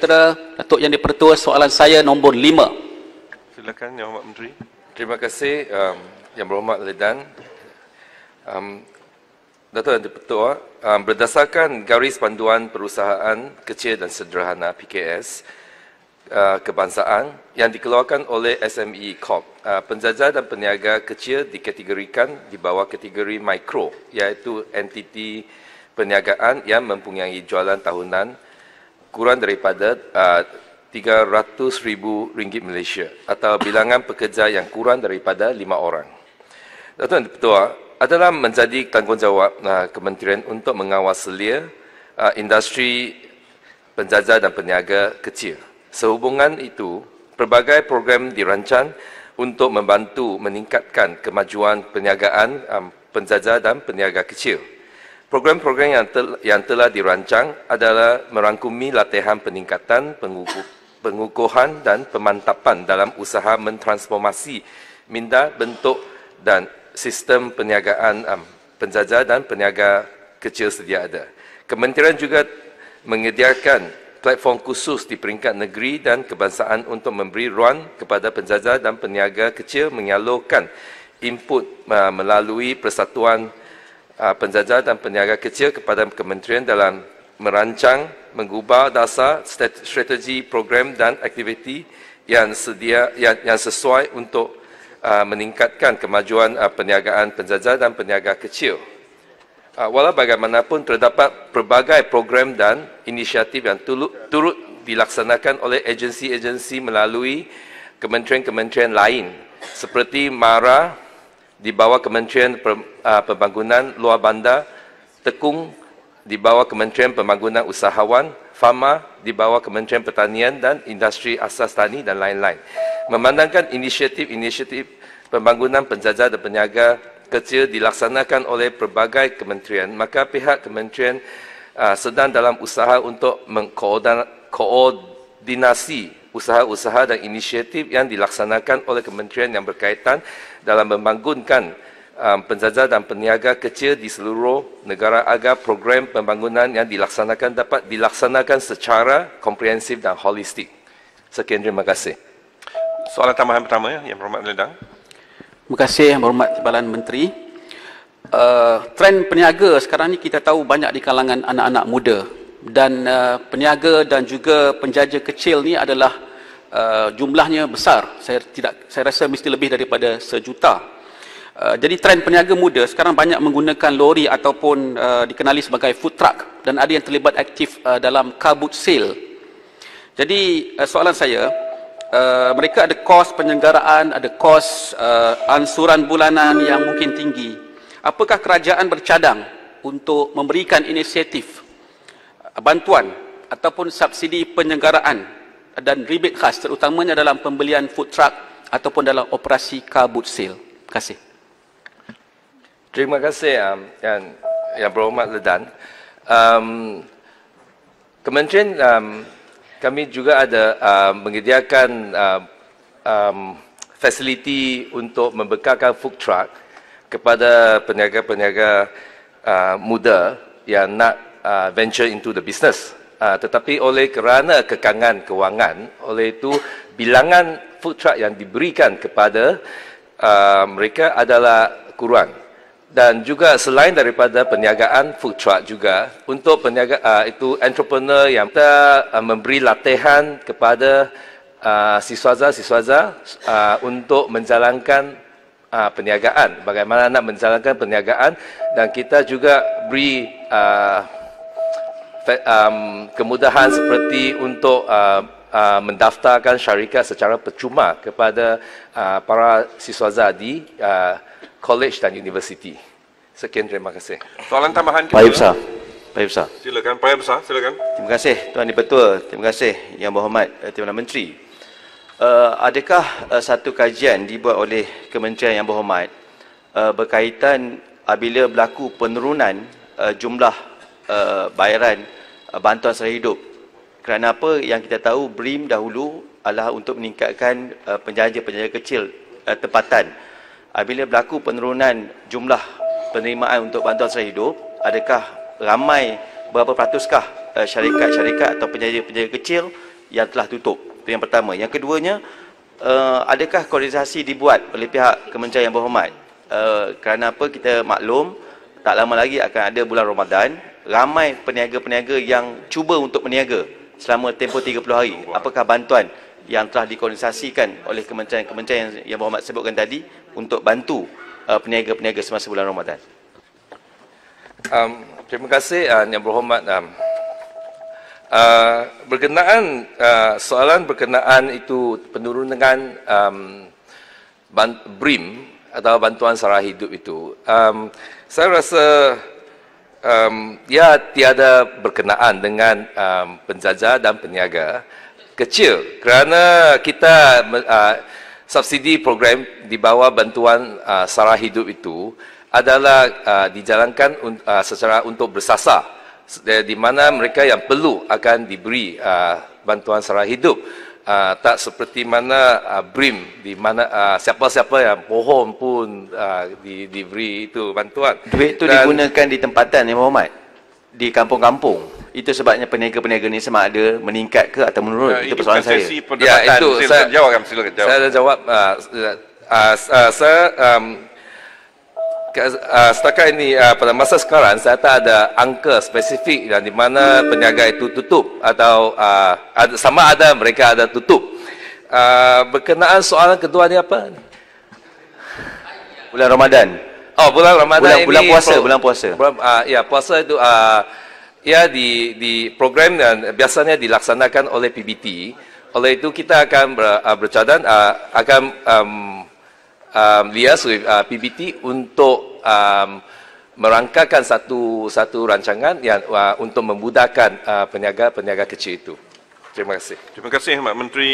Sejahtera Datuk Yang Dipertua soalan saya nombor lima. silakan Yang Berhormat Menteri terima kasih um, Yang Berhormat Ledan um, Datuk Yang Dipertua um, berdasarkan garis panduan perusahaan kecil dan sederhana PKS uh, kebangsaan yang dikeluarkan oleh SME Corp uh, penjajah dan peniaga kecil dikategorikan di bawah kategori mikro iaitu entiti peniagaan yang mempunyai jualan tahunan kurang daripada uh, 300 ribu ringgit Malaysia atau bilangan pekerja yang kurang daripada 5 orang. Tuan-tuan Ketua, adalah menjadi tanggungjawab uh, kementerian untuk mengawal selia uh, industri penjaja dan peniaga kecil. Sehubungan itu, pelbagai program dirancang untuk membantu meningkatkan kemajuan perniagaan um, penjaja dan peniaga kecil. Program-program yang, tel, yang telah dirancang adalah merangkumi latihan peningkatan pengukuh, pengukuhan dan pemantapan dalam usaha mentransformasi minda bentuk dan sistem perniagaan um, penjajah dan peniaga kecil sedia ada. Kementerian juga menyediakan platform khusus di peringkat negeri dan kebangsaan untuk memberi ruang kepada penjajah dan peniaga kecil menyalurkan input uh, melalui persatuan uh, penjajah dan peniaga kecil kepada kementerian dalam merancang, mengubah dasar strategi program dan aktiviti yang sedia yang, yang sesuai untuk uh, meningkatkan kemajuan uh, perniagaan penjajah dan peniaga kecil. Uh, walau bagaimanapun terdapat pelbagai program dan inisiatif yang tulu, turut dilaksanakan oleh agensi-agensi melalui kementerian-kementerian lain seperti MARA, di bawah Kementerian ah, Pembangunan Luar Bandar, Tekung di bawah Kementerian Pembangunan Usahawan, Farma di bawah Kementerian Pertanian dan Industri Asas Tani dan lain-lain. Memandangkan inisiatif-inisiatif pembangunan penjajah dan peniaga kecil dilaksanakan oleh pelbagai kementerian, maka pihak kementerian uh, sedang dalam usaha untuk mengkoordinasi usaha-usaha dan inisiatif yang dilaksanakan oleh kementerian yang berkaitan dalam membangunkan um, penjaja dan peniaga kecil di seluruh negara agar program pembangunan yang dilaksanakan dapat dilaksanakan secara komprehensif dan holistik. Sekian terima kasih. Soalan tambahan pertama ya, Yang Berhormat Lendang. Terima kasih Yang Berhormat Timbalan Menteri. Uh, trend peniaga sekarang ni kita tahu banyak di kalangan anak-anak muda dan uh, peniaga dan juga penjaja kecil ni adalah uh, jumlahnya besar. Saya tidak saya rasa mesti lebih daripada sejuta. Uh, jadi trend peniaga muda sekarang banyak menggunakan lori ataupun uh, dikenali sebagai food truck dan ada yang terlibat aktif uh, dalam car boot sale. Jadi uh, soalan saya Uh, mereka ada kos penyelenggaraan, ada kos uh, ansuran bulanan yang mungkin tinggi. Apakah kerajaan bercadang untuk memberikan inisiatif bantuan ataupun subsidi penyenggaraan dan ribet khas terutamanya dalam pembelian food truck ataupun dalam operasi car boot sale. Terima kasih. Terima kasih um, yang, yang berhormat Ledan. Um, Kementerian um, kami juga ada um, menyediakan um, um, fasiliti untuk membekalkan food truck kepada peniaga-peniaga uh, muda yang nak uh, venture into the business. Uh, tetapi oleh kerana kekangan kewangan, oleh itu bilangan food truck yang diberikan kepada uh, mereka adalah kurang. Dan juga selain daripada perniagaan food truck juga, untuk peniaga, uh, itu entrepreneur yang kita uh, memberi latihan kepada siswaza-siswaza uh, uh, untuk menjalankan uh, perniagaan. Bagaimana nak menjalankan perniagaan dan kita juga beri uh, um, kemudahan seperti untuk uh, uh, mendaftarkan syarikat secara percuma kepada uh, para siswa zadi uh, college dan university. Sekian terima kasih. Soalan tambahan kita. Baik, Ustaz. Pak Ibsa. Silakan, Pak Ibsa, silakan. Terima kasih Tuan Di Pertua, terima kasih Yang Berhormat eh, Timbalan Menteri. Uh, adakah uh, satu kajian dibuat oleh Kementerian Yang Berhormat uh, berkaitan apabila berlaku penurunan uh, jumlah uh, bayaran Eh, bantuan sara hidup. Kerana apa yang kita tahu BRIM dahulu adalah untuk meningkatkan eh, penjaja-penjaja kecil eh, tempatan. Bila berlaku penurunan jumlah penerimaan untuk bantuan sara hidup, adakah ramai berapa peratuskah syarikat-syarikat atau penjaja-penjaja kecil yang telah tutup? Itu yang pertama. Yang keduanya, adakah koordinasi dibuat oleh pihak kementerian yang berhormat? Kerana apa kita maklum, tak lama lagi akan ada bulan Ramadan ramai peniaga-peniaga yang cuba untuk meniaga selama tempoh 30 hari. Apakah bantuan yang telah dikondensasikan oleh kementerian-kementerian yang, yang Muhammad sebutkan tadi untuk bantu uh, peniaga-peniaga semasa bulan Ramadan? Um, terima kasih uh, Yang Berhormat. Um, uh, berkenaan uh, soalan berkenaan itu penurunan um, bant- BRIM atau bantuan sarah hidup itu. Um, saya rasa um, ya tiada berkenaan dengan um, penjajah dan peniaga kecil kerana kita uh, subsidi program di bawah bantuan uh, sara hidup itu adalah uh, dijalankan un, uh, secara untuk bersasar di mana mereka yang perlu akan diberi uh, bantuan sara hidup uh, tak seperti mana uh, brim di mana uh, siapa-siapa yang pohon pun uh, di diberi itu bantuan duit tu Dan, digunakan di tempatan ni Muhammad di kampung-kampung itu sebabnya peniaga-peniaga ni sama ada meningkat ke atau menurun uh, itu persoalan saya ya itu saya jawab sila. jawab saya dah jawab uh, uh, uh, uh, uh, uh, uh, Ah, setakat ini ah, pada masa sekarang saya tak ada angka spesifik dan di mana peniaga itu tutup atau ah, sama ada mereka ada tutup. berkenaan soalan kedua ni apa? Bulan Ramadan. Oh, bulan Ramadan bulan, bulan puasa, bulan puasa. Bulan, uh, ya, puasa itu uh, ya di di program yang biasanya dilaksanakan oleh PBT. Oleh itu kita akan ber, uh, bercadang uh, akan um, um, Lias with uh, PBT untuk um, merangkakan satu satu rancangan yang uh, untuk memudahkan uh, peniaga peniaga kecil itu. Terima kasih. Terima kasih, Mak Menteri.